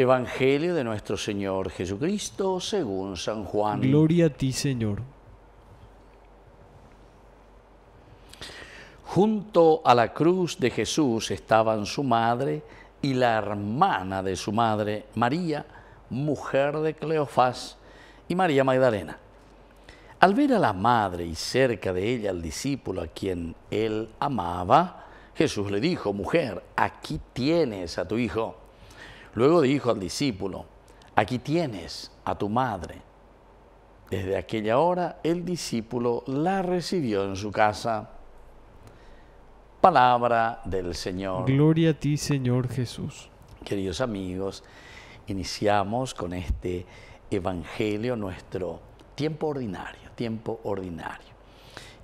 Evangelio de nuestro Señor Jesucristo según San Juan. Gloria a ti, Señor. Junto a la cruz de Jesús estaban su madre y la hermana de su madre, María, mujer de Cleofás, y María Magdalena. Al ver a la madre y cerca de ella al discípulo a quien él amaba, Jesús le dijo, mujer, aquí tienes a tu hijo. Luego dijo al discípulo, aquí tienes a tu madre. Desde aquella hora el discípulo la recibió en su casa. Palabra del Señor. Gloria a ti, Señor Jesús. Queridos amigos, iniciamos con este Evangelio nuestro tiempo ordinario, tiempo ordinario.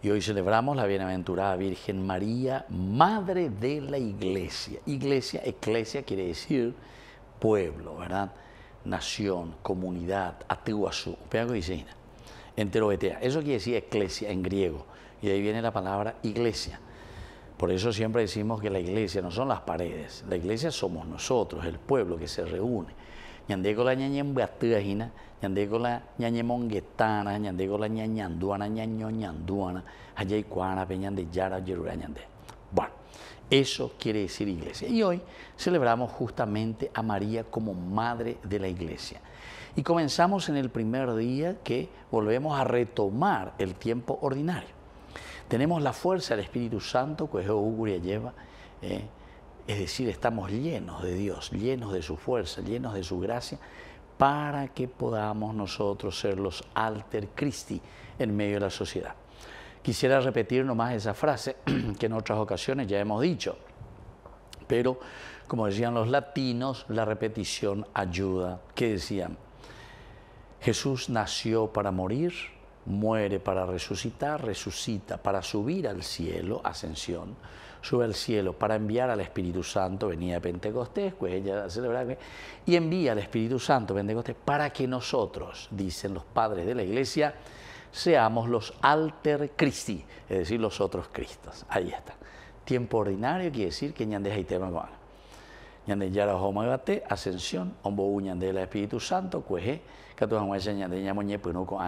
Y hoy celebramos la Bienaventurada Virgen María, Madre de la Iglesia. Iglesia, eclesia quiere decir pueblo, ¿verdad? Nación, comunidad, que entero enterobetea. Eso quiere decir iglesia en griego, y de ahí viene la palabra iglesia. Por eso siempre decimos que la iglesia no son las paredes, la iglesia somos nosotros, el pueblo que se reúne. Ñandecola ñañembatajina, ña ñañemonguetana, ñandecola ñañanduana, ñañoñanduana, ayaycuana, peñan de yara, yerura eso quiere decir iglesia. Y hoy celebramos justamente a María como madre de la iglesia. Y comenzamos en el primer día que volvemos a retomar el tiempo ordinario. Tenemos la fuerza del Espíritu Santo, que es Uguria lleva, eh, es decir, estamos llenos de Dios, llenos de su fuerza, llenos de su gracia, para que podamos nosotros ser los alter Christi en medio de la sociedad. Quisiera repetir nomás esa frase que en otras ocasiones ya hemos dicho, pero como decían los latinos, la repetición ayuda. ¿Qué decían? Jesús nació para morir, muere para resucitar, resucita para subir al cielo, ascensión, sube al cielo para enviar al Espíritu Santo, venía Pentecostés, pues ella celebraba, y envía al Espíritu Santo, Pentecostés, para que nosotros, dicen los padres de la iglesia, seamos los alter Christi, es decir, los otros Cristos. Ahí está. Tiempo ordinario quiere decir que ñande y tema ñande yara homagate ascensión espíritu santo cueje ñande pues no con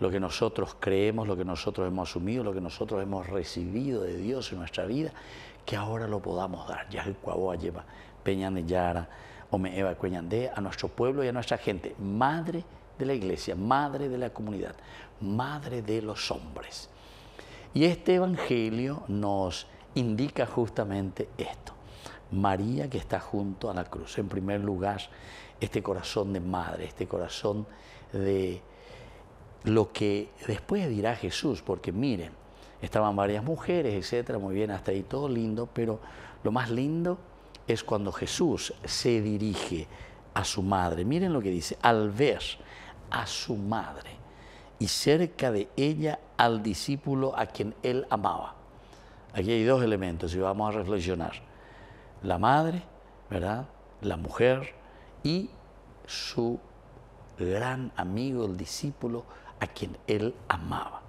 lo que nosotros creemos, lo que nosotros hemos asumido, lo que nosotros hemos recibido de Dios en nuestra vida, que ahora lo podamos dar. Ya el cuabo lleva peña de Yara, me Eva a nuestro pueblo y a nuestra gente. Madre, de la iglesia, madre de la comunidad, madre de los hombres. Y este Evangelio nos indica justamente esto. María que está junto a la cruz. En primer lugar, este corazón de madre, este corazón de lo que después dirá Jesús, porque miren, estaban varias mujeres, etcétera, muy bien, hasta ahí todo lindo, pero lo más lindo es cuando Jesús se dirige a su madre. Miren lo que dice, al ver a su madre y cerca de ella al discípulo a quien él amaba. Aquí hay dos elementos y vamos a reflexionar. La madre, ¿verdad? La mujer y su gran amigo, el discípulo a quien él amaba.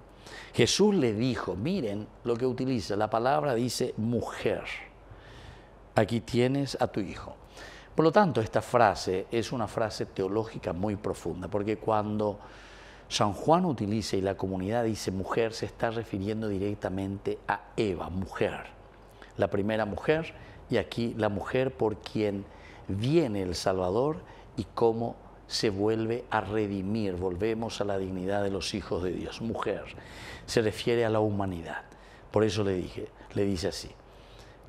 Jesús le dijo, miren lo que utiliza, la palabra dice mujer, aquí tienes a tu hijo. Por lo tanto, esta frase es una frase teológica muy profunda, porque cuando San Juan utiliza y la comunidad dice mujer, se está refiriendo directamente a Eva, mujer, la primera mujer, y aquí la mujer por quien viene el Salvador y cómo se vuelve a redimir, volvemos a la dignidad de los hijos de Dios, mujer, se refiere a la humanidad. Por eso le dije, le dice así,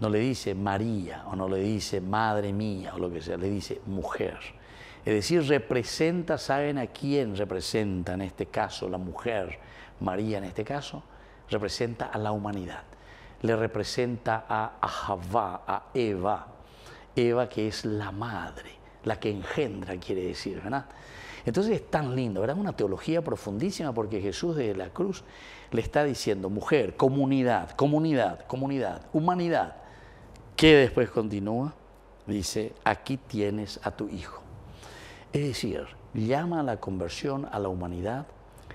no le dice María o no le dice Madre mía o lo que sea, le dice mujer. Es decir, representa, ¿saben a quién representa en este caso la mujer? María en este caso, representa a la humanidad. Le representa a Javá a Eva. Eva que es la madre, la que engendra, quiere decir, ¿verdad? Entonces es tan lindo, ¿verdad? Una teología profundísima porque Jesús desde la cruz le está diciendo, mujer, comunidad, comunidad, comunidad, humanidad, que después continúa, dice, aquí tienes a tu hijo. Es decir, llama a la conversión a la humanidad,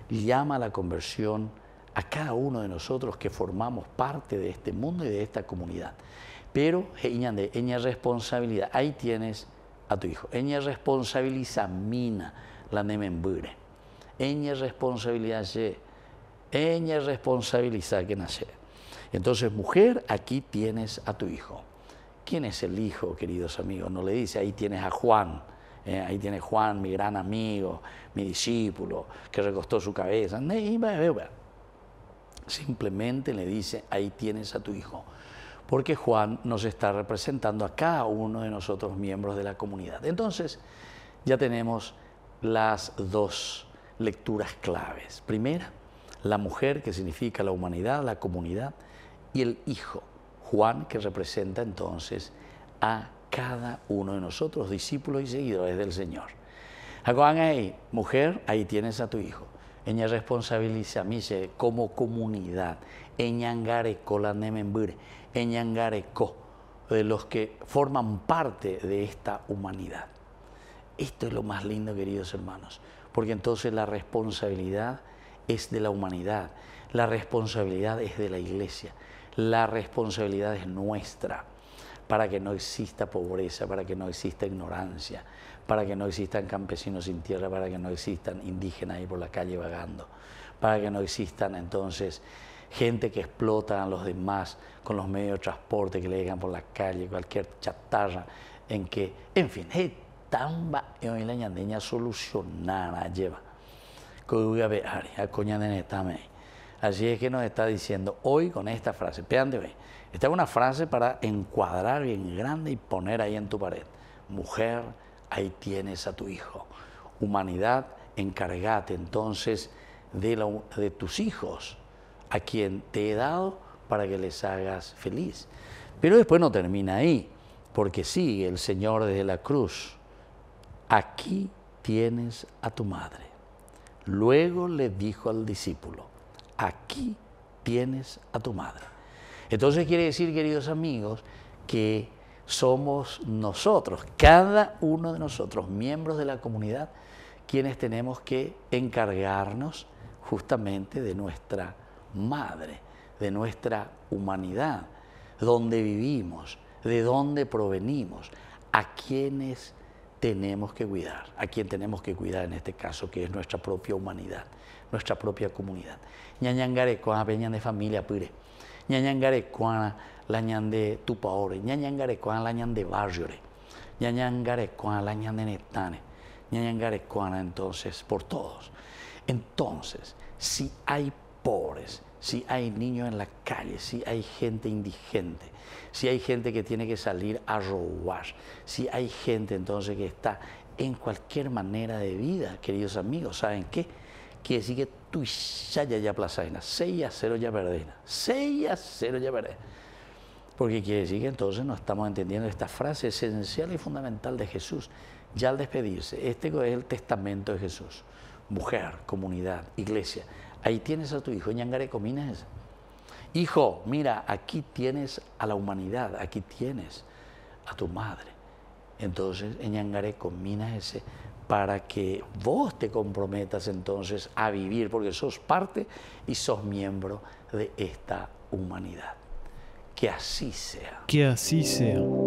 llama a la conversión a cada uno de nosotros que formamos parte de este mundo y de esta comunidad. Pero, eña responsabilidad, ahí tienes a tu hijo. Eña responsabiliza mina la nemembure. Eña responsabilidad, eña responsabilidad, que nace. Entonces, mujer, aquí tienes a tu hijo. ¿Quién es el hijo, queridos amigos? No le dice, ahí tienes a Juan, eh, ahí tiene Juan, mi gran amigo, mi discípulo, que recostó su cabeza. Simplemente le dice, ahí tienes a tu hijo. Porque Juan nos está representando a cada uno de nosotros miembros de la comunidad. Entonces, ya tenemos las dos lecturas claves. Primera, la mujer, que significa la humanidad, la comunidad, y el hijo, Juan, que representa entonces a cada uno de nosotros, discípulos y seguidores del Señor. Juan ahí, mujer, ahí tienes a tu hijo. Ella responsabiliza a mí como comunidad, eñangareco, la nemembure, eñangareco, de eh, los que forman parte de esta humanidad. Esto es lo más lindo, queridos hermanos, porque entonces la responsabilidad es de la humanidad, la responsabilidad es de la iglesia, la responsabilidad es nuestra para que no exista pobreza, para que no exista ignorancia, para que no existan campesinos sin tierra, para que no existan indígenas ahí por la calle vagando, para que no existan entonces gente que explota a los demás con los medios de transporte que le llegan por la calle, cualquier chatarra, en que, en fin, tan tamba y la ñandeña solucionada lleva. Así es que nos está diciendo hoy con esta frase. espérate Esta es una frase para encuadrar bien grande y poner ahí en tu pared. Mujer, ahí tienes a tu hijo. Humanidad, encárgate entonces de, de tus hijos, a quien te he dado para que les hagas feliz. Pero después no termina ahí, porque sigue el Señor desde la cruz. Aquí tienes a tu madre. Luego le dijo al discípulo, aquí tienes a tu madre. Entonces quiere decir, queridos amigos, que somos nosotros, cada uno de nosotros, miembros de la comunidad, quienes tenemos que encargarnos justamente de nuestra madre, de nuestra humanidad, donde vivimos, de dónde provenimos, a quienes tenemos que cuidar, a quien tenemos que cuidar en este caso, que es nuestra propia humanidad, nuestra propia comunidad. Ñañangarecoa, peñan de familia pire. Ñañangarecoa, la ñan de tupaore. Ñañangarecoa, la ñan de barriore. Ñañangarecoa, la ñan de netane. Ñañangarecoa, entonces, por todos. Entonces, si hay pobres, si hay niños en la calle, si hay gente indigente, si hay gente que tiene que salir a robar, si hay gente entonces que está en cualquier manera de vida, queridos amigos, ¿saben qué? Quiere decir que tú ya ya plazaina, 6 a ya perdena, 6 a ya perdena. Porque quiere decir que entonces no estamos entendiendo esta frase esencial y fundamental de Jesús. Ya al despedirse, este es el testamento de Jesús. Mujer, comunidad, iglesia, ahí tienes a tu hijo Ñangaré Comines. Hijo, mira, aquí tienes a la humanidad, aquí tienes a tu madre. Entonces, Ñangaré Comines ese para que vos te comprometas entonces a vivir, porque sos parte y sos miembro de esta humanidad. Que así sea. Que así sea.